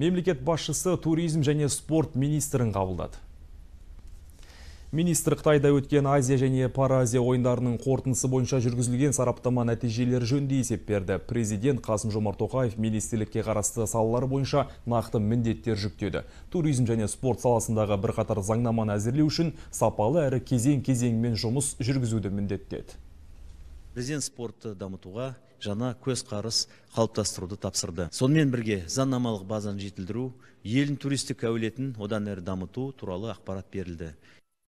мемлекет басшысы туризм және спорт министрін қабылдады министр қытайда өткен азия және паразия ойындарының қорытындысы бойынша жүргізілген сараптама нәтижелері жөнде есеп берді президент қасым жомарт тоқаев министрлікке қарасты салалар бойынша нақты міндеттер жүктеді туризм және спорт саласындағы бірқатар заңнаманы әзірлеу үшін сапалы әрі кезең кезеңмен жұмыс жүргізуді міндеттеді президент спортты дамытуға жаңа көзқарас қалыптастыруды тапсырды сонымен бірге заңнамалық базаны жетілдіру елдің туристік әулетін одан әрі дамыту туралы ақпарат берілді